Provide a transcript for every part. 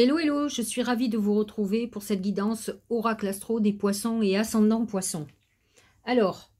Hello, hello, je suis ravie de vous retrouver pour cette guidance oracle astro des poissons et ascendant poissons. Alors,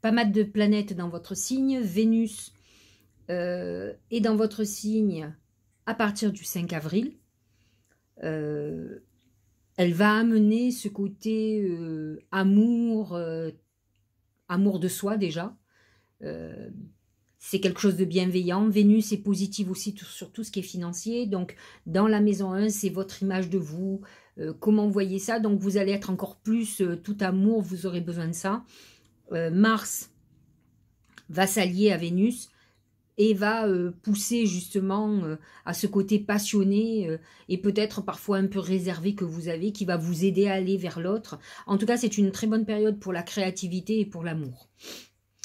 pas mal de planètes dans votre signe. Vénus euh, est dans votre signe à partir du 5 avril. Euh, elle va amener ce côté euh, amour, amour de soi déjà, c'est quelque chose de bienveillant. Vénus est positive aussi sur tout ce qui est financier. Donc, dans la maison 1, c'est votre image de vous. Euh, comment vous voyez ça Donc, vous allez être encore plus euh, tout amour. Vous aurez besoin de ça. Euh, Mars va s'allier à Vénus et va pousser justement à ce côté passionné et peut-être parfois un peu réservé que vous avez qui va vous aider à aller vers l'autre. En tout cas, c'est une très bonne période pour la créativité et pour l'amour.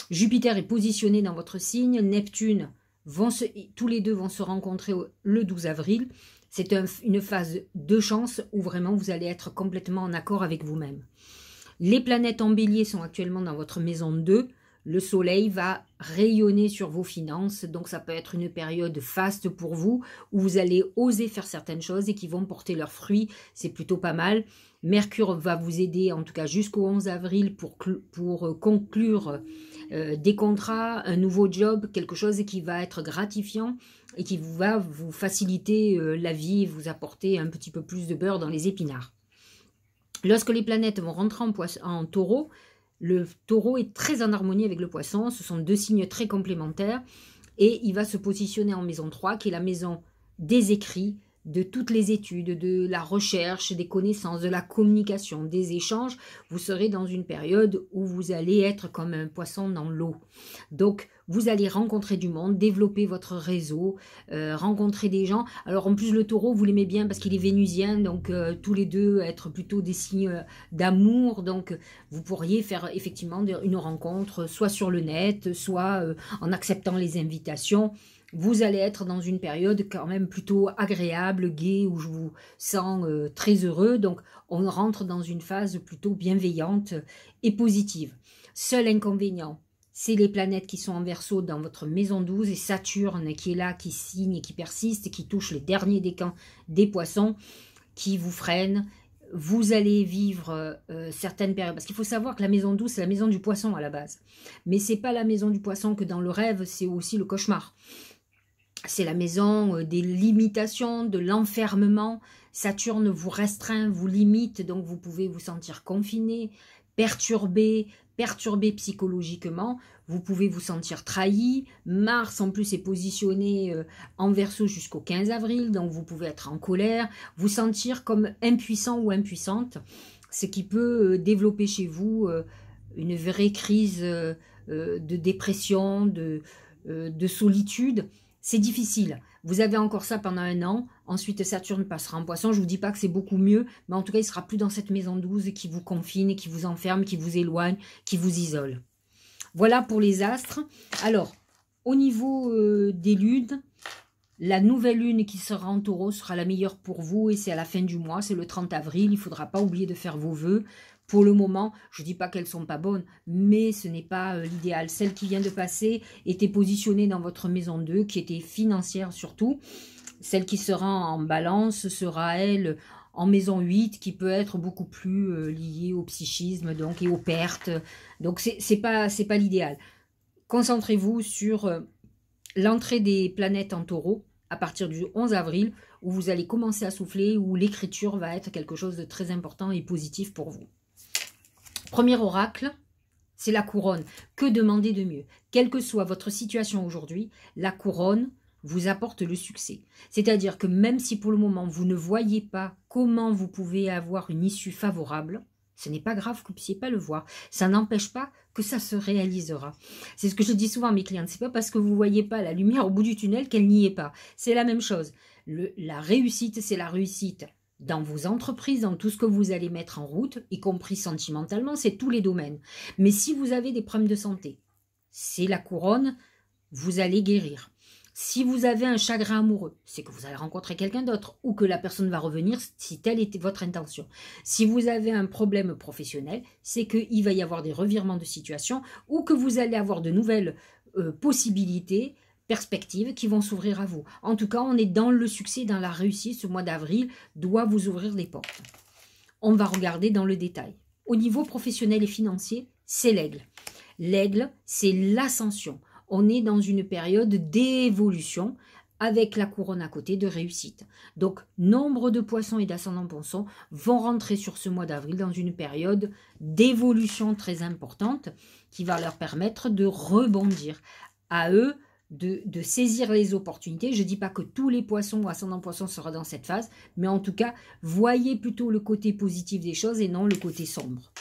Jupiter est positionné dans votre signe, Neptune, vont tous les deux vont se rencontrer le 12 avril. C'est une phase de chance où vraiment vous allez être complètement en accord avec vous-même. Les planètes en bélier sont actuellement dans votre maison 2. Le soleil va rayonner sur vos finances, donc ça peut être une période faste pour vous, où vous allez oser faire certaines choses et qui vont porter leurs fruits, c'est plutôt pas mal. Mercure va vous aider, en tout cas jusqu'au 11 avril, pour, euh, conclure euh, des contrats, un nouveau job, quelque chose qui va être gratifiant et qui vous va vous faciliter euh, la vie et vous apporter un petit peu plus de beurre dans les épinards. Lorsque les planètes vont rentrer en taureau, le taureau est très en harmonie avec le poisson, ce sont deux signes très complémentaires, et il va se positionner en maison 3, qui est la maison des écrits, de toutes les études, de la recherche, des connaissances, de la communication, des échanges, vous serez dans une période où vous allez être comme un poisson dans l'eau. Donc, vous allez rencontrer du monde, développer votre réseau, euh, rencontrer des gens. Alors en plus le taureau, vous l'aimez bien parce qu'il est vénusien, donc euh, tous les deux être plutôt des signes euh, d'amour, donc vous pourriez faire effectivement une rencontre soit sur le net, soit en acceptant les invitations vous allez être dans une période quand même plutôt agréable, gaie, où je vous sens euh, très heureux. Donc, on rentre dans une phase plutôt bienveillante et positive. Seul inconvénient, c'est les planètes qui sont en verso dans votre maison 12 et Saturne qui est là, qui signe et qui persiste, qui touche les derniers décans des poissons, qui vous freine. Vous allez vivre euh, certaines périodes. Parce qu'il faut savoir que la maison 12, c'est la maison du poisson à la base. Mais c'est pas la maison du poisson que dans le rêve, c'est aussi le cauchemar. C'est la maison euh, des limitations, de l'enfermement. Saturne vous restreint, vous limite, donc vous pouvez vous sentir confiné, perturbé, perturbé psychologiquement, vous pouvez vous sentir trahi. Mars, en plus, est positionné euh, en verso jusqu'au 15 avril, donc vous pouvez être en colère, vous sentir comme impuissant ou impuissante, ce qui peut euh, développer chez vous une vraie crise de dépression, de, de solitude. C'est difficile. Vous avez encore ça pendant un an. Ensuite, Saturne passera en poisson. Je vous dis pas que c'est beaucoup mieux, mais en tout cas, il sera plus dans cette maison 12 qui vous confine, qui vous enferme, qui vous éloigne, qui vous isole. Voilà pour les astres. Alors, au niveau euh, des lunes, la nouvelle lune qui sera en taureau sera la meilleure pour vous et c'est à la fin du mois, c'est le 30 avril. Il ne faudra pas oublier de faire vos vœux. Pour le moment, je ne dis pas qu'elles ne sont pas bonnes, mais ce n'est pas euh, l'idéal. Celle qui vient de passer était positionnée dans votre maison 2, qui était financière surtout. Celle qui sera en balance sera, elle, en maison 8 qui peut être beaucoup plus euh, liée au psychisme donc et aux pertes. Donc c'est pas pas l'idéal. Concentrez-vous sur euh, l'entrée des planètes en Taureau à partir du 11 avril où vous allez commencer à souffler où l'écriture va être quelque chose de très important et positif pour vous. Premier oracle, c'est la couronne. Que demander de mieux Quelle que soit votre situation aujourd'hui, la couronne vous apporte le succès. C'est-à-dire que même si pour le moment vous ne voyez pas comment vous pouvez avoir une issue favorable, ce n'est pas grave que vous ne puissiez pas le voir. Ça n'empêche pas que ça se réalisera. C'est ce que je dis souvent à mes clients. Ce n'est pas parce que vous ne voyez pas la lumière au bout du tunnel qu'elle n'y est pas. C'est la même chose. la réussite, c'est la réussite dans vos entreprises, dans tout ce que vous allez mettre en route, y compris sentimentalement, c'est tous les domaines. Mais si vous avez des problèmes de santé, c'est la couronne, vous allez guérir. Si vous avez un chagrin amoureux, c'est que vous allez rencontrer quelqu'un d'autre ou que la personne va revenir si telle était votre intention. Si vous avez un problème professionnel, c'est qu'il va y avoir des revirements de situation ou que vous allez avoir de nouvelles euh, possibilités perspectives qui vont s'ouvrir à vous. En tout cas, on est dans le succès, dans la réussite. Ce mois d'avril doit vous ouvrir des portes. On va regarder dans le détail. Au niveau professionnel et financier, c'est l'aigle. L'aigle, c'est l'ascension. On est dans une période d'évolution avec la couronne à côté de réussite. Donc, nombre de poissons et d'ascendants poissons vont rentrer sur ce mois d'avril dans une période d'évolution très importante qui va leur permettre de rebondir. À eux, de, saisir les opportunités. Je ne dis pas que tous les poissons ou ascendants poissons seront dans cette phase, mais en tout cas, voyez plutôt le côté positif des choses et non le côté sombre.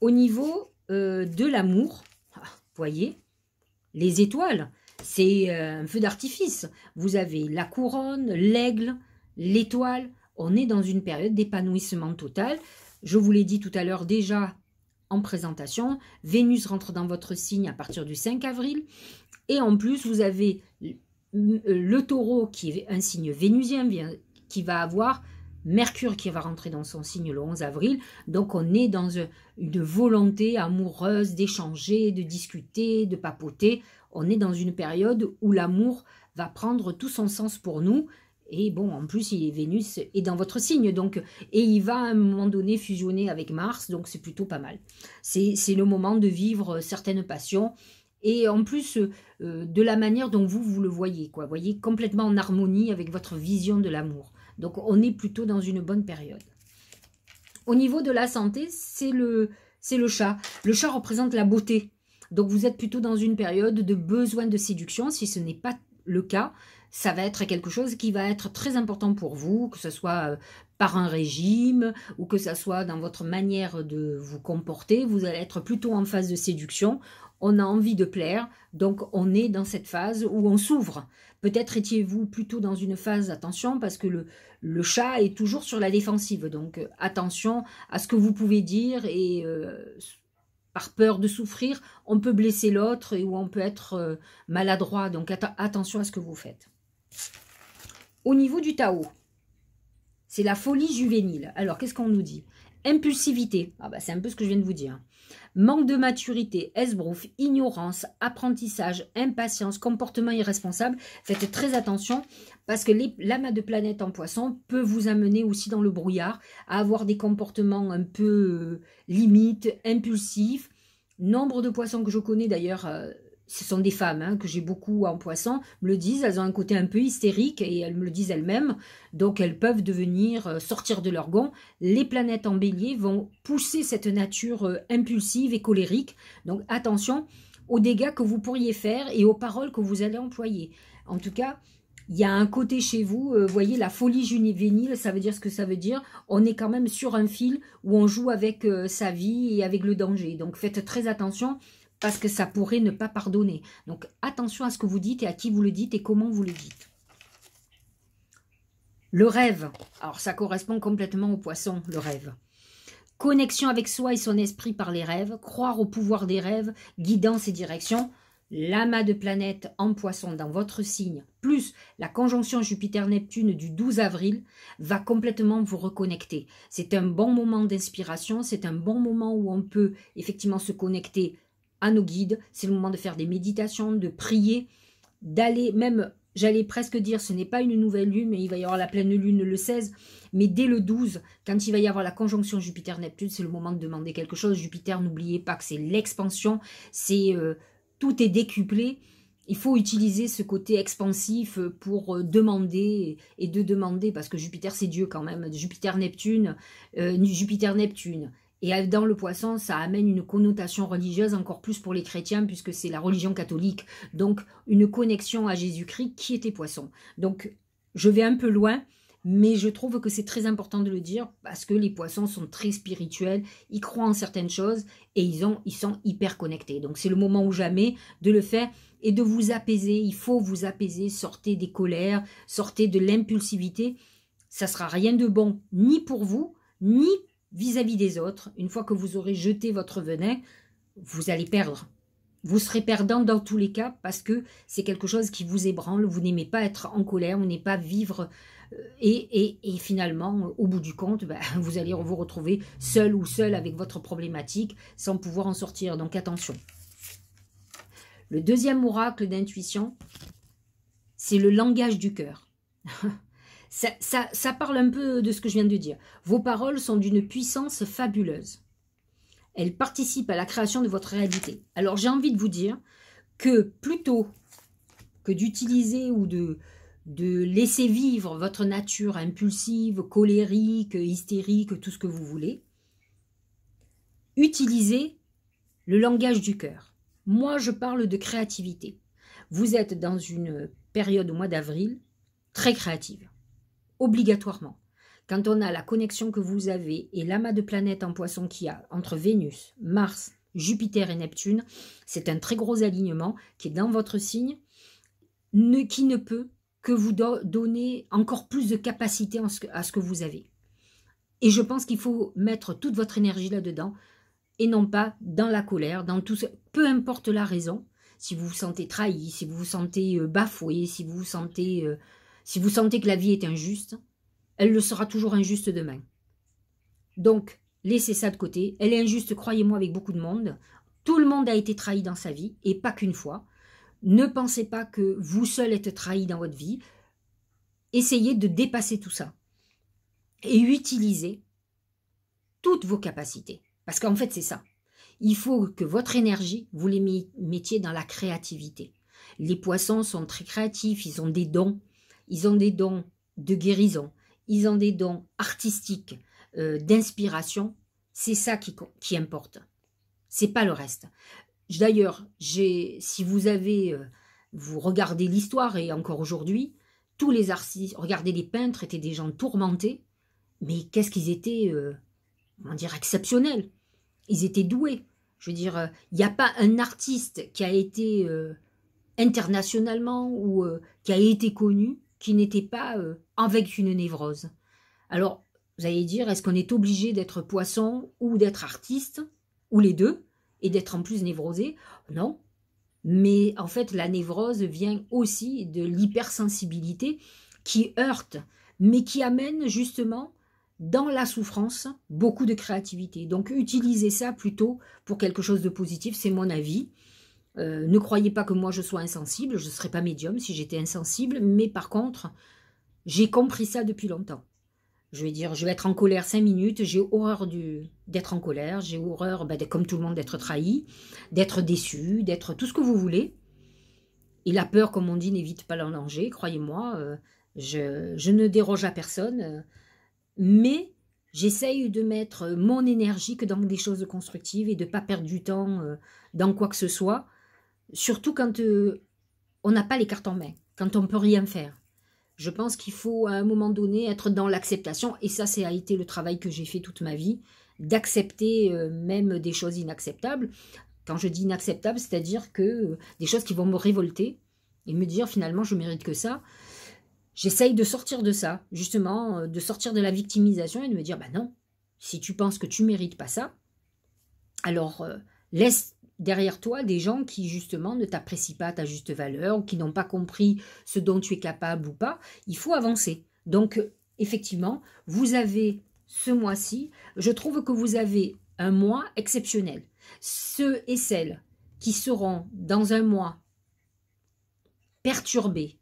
Au niveau euh, de l'amour, ah, voyez, les étoiles, c'est euh, un feu d'artifice. Vous avez la couronne, l'aigle, l'étoile. On est dans une période d'épanouissement total. Je vous l'ai dit tout à l'heure déjà en présentation, Vénus rentre dans votre signe à partir du 5 avril. Et en plus, vous avez le taureau qui est un signe vénusien, qui va avoir Mercure qui va rentrer dans son signe le 11 avril. Donc on est dans une volonté amoureuse d'échanger, de discuter, de papoter. On est dans une période où l'amour va prendre tout son sens pour nous. Et bon, en plus, il est Vénus est dans votre signe, donc et il va à un moment donné fusionner avec Mars, donc c'est plutôt pas mal. C'est le moment de vivre certaines passions et en plus euh, de la manière dont vous vous le voyez quoi voyez complètement en harmonie avec votre vision de l'amour donc on est plutôt dans une bonne période au niveau de la santé c'est le c'est le chat le chat représente la beauté donc vous êtes plutôt dans une période de besoin de séduction si ce n'est pas le cas ça va être quelque chose qui va être très important pour vous, que ce soit euh, par un régime ou que ce soit dans votre manière de vous comporter. Vous allez être plutôt en phase de séduction on a envie de plaire, donc on est dans cette phase où on s'ouvre. Peut-être étiez-vous plutôt dans une phase attention parce que le, le, chat est toujours sur la défensive, donc euh, attention à ce que vous pouvez dire et euh, par peur de souffrir, on peut blesser l'autre ou on peut être euh, maladroit, donc attention à ce que vous faites. Au niveau du Tao, c'est la folie juvénile. Alors qu'est-ce qu'on nous dit Impulsivité, ah bah, c'est un peu ce que je viens de vous dire. Manque de maturité, esbrouf, ignorance, apprentissage, impatience, comportement irresponsable. Faites très attention parce que l'amas de planète en poisson peut vous amener aussi dans le brouillard à avoir des comportements un peu euh, limites, impulsifs. Nombre de poissons que je connais d'ailleurs euh, ce sont des femmes hein, que j'ai beaucoup en poisson, me le disent, elles ont un côté un peu hystérique et elles me le disent elles-mêmes, donc elles peuvent devenir, euh, sortir de leur gond. Les planètes en bélier vont pousser cette nature euh, impulsive et colérique, donc attention aux dégâts que vous pourriez faire et aux paroles que vous allez employer. En tout cas, il y a un côté chez vous, euh, voyez, la folie juvénile, ça veut dire ce que ça veut dire. On est quand même sur un fil où on joue avec sa vie et avec le danger. Donc faites très attention parce que ça pourrait ne pas pardonner. Donc attention à ce que vous dites et à qui vous le dites et comment vous le dites. Le rêve, alors ça correspond complètement au poisson, le rêve. Connexion avec soi et son esprit par les rêves, croire au pouvoir des rêves, guidant ses directions, L'amas de planètes en poisson dans votre signe, plus la conjonction Jupiter-Neptune du 12 avril, va complètement vous reconnecter. C'est un bon moment d'inspiration, c'est un bon moment où on peut effectivement se connecter à nos guides. C'est le moment de faire des méditations, de prier, d'aller même, j'allais presque dire, ce n'est pas une nouvelle lune, mais il va y avoir la pleine lune le 16, mais dès le 12, quand il va y avoir la conjonction Jupiter-Neptune, c'est le moment de demander quelque chose. Jupiter, n'oubliez pas que c'est l'expansion, c'est euh, tout est décuplé. Il faut utiliser ce côté expansif pour euh, demander et de demander, parce que Jupiter c'est Dieu quand même, Jupiter-Neptune, euh, Jupiter-Neptune, et dans le poisson, ça amène une connotation religieuse encore plus pour les chrétiens, puisque c'est la religion catholique. Donc, une connexion à Jésus-Christ qui était poisson. Donc, je vais un peu loin, mais je trouve que c'est très important de le dire, parce que les poissons sont très spirituels, ils croient en certaines choses, et ils, ont, sont hyper connectés. Donc, c'est le moment ou jamais de le faire et de vous apaiser. Il faut vous apaiser, sortez des colères, sortez de l'impulsivité. Ça ne sera rien de bon, ni pour vous, ni pour vis-à-vis des autres, une fois que vous aurez jeté votre venin, vous allez perdre. Vous serez perdant dans tous les cas parce que c'est quelque chose qui vous ébranle, vous n'aimez pas être en colère, vous n'aimez pas vivre euh, et, et, finalement, au bout du compte, ben, vous allez vous retrouver seul ou seul avec votre problématique sans pouvoir en sortir. Donc attention. Le deuxième oracle d'intuition, c'est le langage du cœur. Ça, parle un peu de ce que je viens de dire. Vos paroles sont d'une puissance fabuleuse. Elles participent à la création de votre réalité. Alors j'ai envie de vous dire que plutôt que d'utiliser ou de, de laisser vivre votre nature impulsive, colérique, hystérique, tout ce que vous voulez, utilisez le langage du cœur. Moi, je parle de créativité. Vous êtes dans une période au mois d'avril très créative obligatoirement. Quand on a la connexion que vous avez et l'amas de planètes en poisson qu'il y a entre Vénus, Mars, Jupiter et Neptune, c'est un très gros alignement qui est dans votre signe, ne, qui ne peut que vous donner encore plus de capacité à ce que vous avez. Et je pense qu'il faut mettre toute votre énergie là-dedans et non pas dans la colère, dans tout peu importe la raison, si vous vous sentez trahi, si vous vous sentez euh, bafoué, si vous vous sentez euh, si vous sentez que la vie est injuste, elle le sera toujours injuste demain. Donc, laissez ça de côté. Elle est injuste, croyez-moi, avec beaucoup de monde. Tout le monde a été trahi dans sa vie, et pas qu'une fois. Ne pensez pas que vous seul êtes trahi dans votre vie. Essayez de dépasser tout ça. Et utilisez toutes vos capacités. Parce qu'en fait, c'est ça. Il faut que votre énergie, vous les mettiez dans la créativité. Les poissons sont très créatifs, ils ont des dons ils ont des dons de guérison, ils ont des dons artistiques, euh, d'inspiration, c'est ça qui, qui importe. C'est pas le reste. D'ailleurs, si vous avez, euh, vous regardez l'histoire et encore aujourd'hui, tous les artistes, regardez les peintres étaient des gens tourmentés, mais qu'est-ce qu'ils étaient, euh, dire, exceptionnels. Ils étaient doués. Je veux dire, il n'y a pas un artiste qui a été internationalement ou qui a été connu qui n'était pas euh, avec une névrose. Alors, vous allez dire, est-ce qu'on est obligé d'être poisson ou d'être artiste, ou les deux, et d'être en plus névrosé Non. Mais en fait, la névrose vient aussi de l'hypersensibilité qui heurte, mais qui amène justement dans la souffrance beaucoup de créativité. Donc utilisez ça plutôt pour quelque chose de positif, c'est mon avis. Euh, ne croyez pas que moi je sois insensible, je ne serais pas médium si j'étais insensible, mais par contre, j'ai compris ça depuis longtemps. Je vais dire, je vais être en colère cinq minutes, j'ai horreur d'être en colère, j'ai horreur, bah, comme tout le monde, d'être trahi, d'être déçu, d'être tout ce que vous voulez. Et la peur, comme on dit, n'évite pas l'enlanger, croyez-moi, euh, je, ne déroge à personne, euh, mais j'essaye de mettre mon énergie que dans des choses constructives et de ne pas perdre du temps dans quoi que ce soit Surtout quand euh, on n'a pas les cartes en main, quand on ne peut rien faire. Je pense qu'il faut à un moment donné être dans l'acceptation, et ça, c'est a été le travail que j'ai fait toute ma vie, d'accepter euh, même des choses inacceptables. Quand je dis inacceptable, c'est-à-dire que euh, des choses qui vont me révolter et me dire finalement je mérite que ça. J'essaye de sortir de ça, justement, de sortir de la victimisation et de me dire bah non, si tu penses que tu mérites pas ça, alors laisse derrière toi des gens qui justement ne t'apprécient pas à ta juste valeur ou qui n'ont pas compris ce dont tu es capable ou pas. Il faut avancer. Donc effectivement, vous avez ce mois-ci, je trouve que vous avez un mois exceptionnel. Ceux et celles qui seront dans un mois perturbés,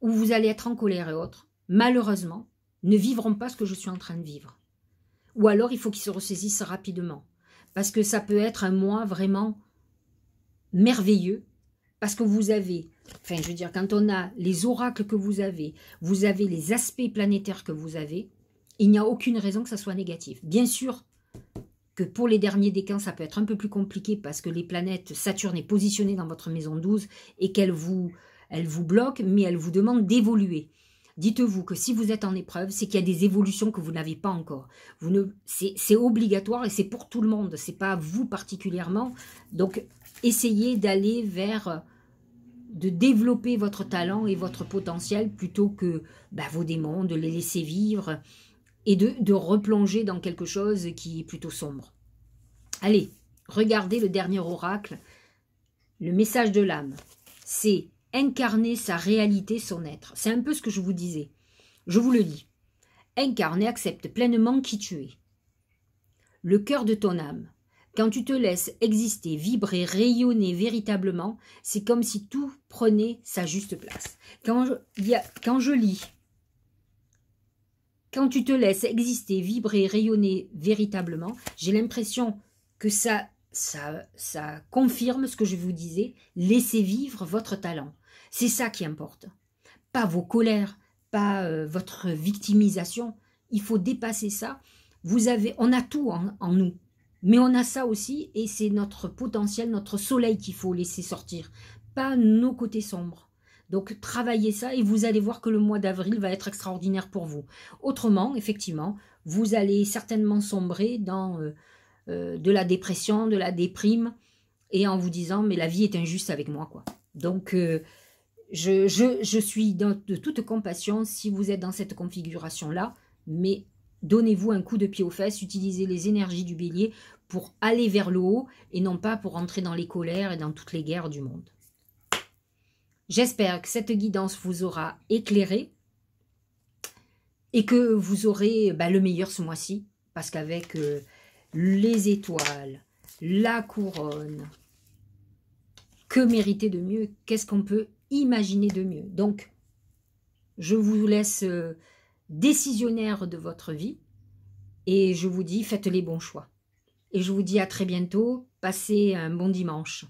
où vous allez être en colère et autres, malheureusement, ne vivront pas ce que je suis en train de vivre. Ou alors il faut qu'ils se ressaisissent rapidement. Parce que ça peut être un mois vraiment merveilleux parce que vous avez, enfin je veux dire, quand on a les oracles que vous avez, vous avez les aspects planétaires que vous avez, il n'y a aucune raison que ça soit négatif. Bien sûr que pour les derniers décans, ça peut être un peu plus compliqué parce que les planètes Saturne est positionnée dans votre maison 12 et qu'elle vous, elle vous bloque, mais elle vous demande d'évoluer. Dites-vous que si vous êtes en épreuve, c'est qu'il y a des évolutions que vous n'avez pas encore. Vous ne, c'est obligatoire et c'est pour tout le monde. C'est pas vous particulièrement. Donc, essayez d'aller vers, euh, de développer votre talent et votre potentiel plutôt que bah, vos démons, de les laisser vivre et de, de replonger dans quelque chose qui est plutôt sombre. Allez, regardez le dernier oracle. Le message de l'âme, c'est incarner sa réalité, son être. C'est un peu ce que je vous disais. Je vous le dis. Incarner, accepte pleinement qui tu es. Le cœur de ton âme. Quand tu te laisses exister, vibrer, rayonner véritablement, c'est comme si tout prenait sa juste place. Quand je, quand je lis, quand tu te laisses exister, vibrer, rayonner véritablement, j'ai l'impression que ça, ça, ça confirme ce que je vous disais, laissez vivre votre talent. C'est ça qui importe. Pas vos colères, pas euh, votre victimisation. Il faut dépasser ça. Vous avez, on a tout en, nous, mais on a ça aussi, et c'est notre potentiel, notre soleil qu'il faut laisser sortir, pas nos côtés sombres. Donc travaillez ça et vous allez voir que le mois d'avril va être extraordinaire pour vous. Autrement, effectivement, vous allez certainement sombrer dans euh, euh, de la dépression, de la déprime, et en vous disant mais la vie est injuste avec moi quoi. Donc je, suis de toute compassion si vous êtes dans cette configuration-là, mais donnez-vous un coup de pied aux fesses, utilisez les énergies du bélier pour aller vers le haut et non pas pour entrer dans les colères et dans toutes les guerres du monde. J'espère que cette guidance vous aura éclairé et que vous aurez bah, le meilleur ce mois-ci parce qu'avec euh, les étoiles, la couronne, que mériter de mieux Qu'est-ce qu'on peut imaginez de mieux. Donc, je vous laisse euh, décisionnaire de votre vie et je vous dis faites les bons choix. Et je vous dis à très bientôt, passez un bon dimanche.